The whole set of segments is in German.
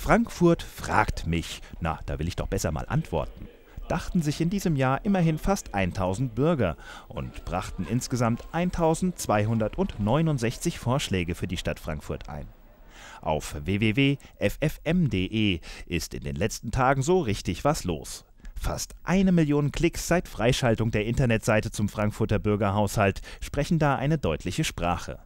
Frankfurt fragt mich. Na, da will ich doch besser mal antworten. Dachten sich in diesem Jahr immerhin fast 1000 Bürger und brachten insgesamt 1269 Vorschläge für die Stadt Frankfurt ein. Auf www.ffm.de ist in den letzten Tagen so richtig was los. Fast eine Million Klicks seit Freischaltung der Internetseite zum Frankfurter Bürgerhaushalt sprechen da eine deutliche Sprache.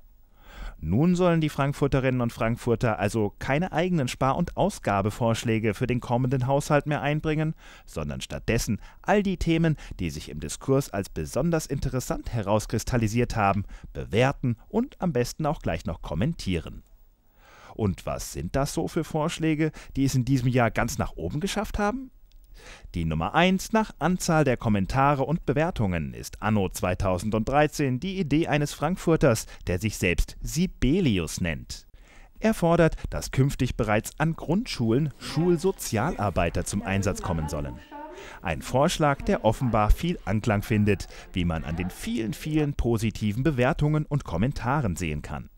Nun sollen die Frankfurterinnen und Frankfurter also keine eigenen Spar- und Ausgabevorschläge für den kommenden Haushalt mehr einbringen, sondern stattdessen all die Themen, die sich im Diskurs als besonders interessant herauskristallisiert haben, bewerten und am besten auch gleich noch kommentieren. Und was sind das so für Vorschläge, die es in diesem Jahr ganz nach oben geschafft haben? Die Nummer 1 nach Anzahl der Kommentare und Bewertungen ist anno 2013 die Idee eines Frankfurters, der sich selbst Sibelius nennt. Er fordert, dass künftig bereits an Grundschulen Schulsozialarbeiter zum Einsatz kommen sollen. Ein Vorschlag, der offenbar viel Anklang findet, wie man an den vielen, vielen positiven Bewertungen und Kommentaren sehen kann.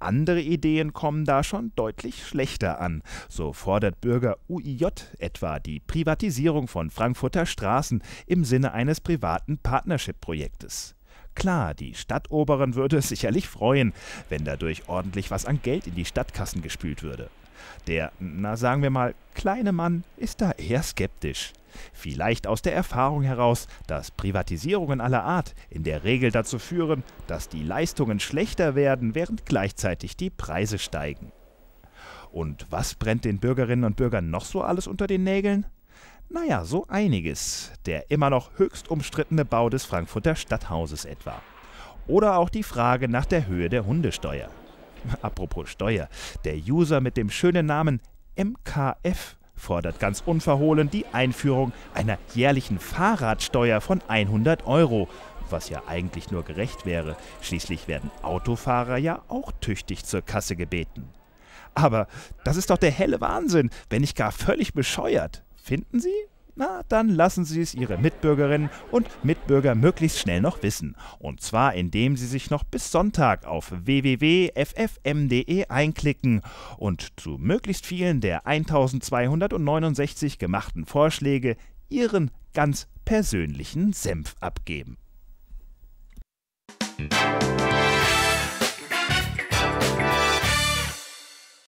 Andere Ideen kommen da schon deutlich schlechter an. So fordert Bürger UIJ etwa die Privatisierung von Frankfurter Straßen im Sinne eines privaten Partnership-Projektes. Klar, die Stadtoberen würde es sicherlich freuen, wenn dadurch ordentlich was an Geld in die Stadtkassen gespült würde. Der, na sagen wir mal, kleine Mann ist da eher skeptisch. Vielleicht aus der Erfahrung heraus, dass Privatisierungen aller Art in der Regel dazu führen, dass die Leistungen schlechter werden, während gleichzeitig die Preise steigen. Und was brennt den Bürgerinnen und Bürgern noch so alles unter den Nägeln? Naja, so einiges. Der immer noch höchst umstrittene Bau des Frankfurter Stadthauses etwa. Oder auch die Frage nach der Höhe der Hundesteuer. Apropos Steuer, der User mit dem schönen Namen MKF fordert ganz unverhohlen die Einführung einer jährlichen Fahrradsteuer von 100 Euro, was ja eigentlich nur gerecht wäre, schließlich werden Autofahrer ja auch tüchtig zur Kasse gebeten. Aber das ist doch der helle Wahnsinn, wenn nicht gar völlig bescheuert, finden Sie? Na, dann lassen Sie es Ihre Mitbürgerinnen und Mitbürger möglichst schnell noch wissen. Und zwar, indem Sie sich noch bis Sonntag auf www.ffm.de einklicken und zu möglichst vielen der 1269 gemachten Vorschläge Ihren ganz persönlichen Senf abgeben.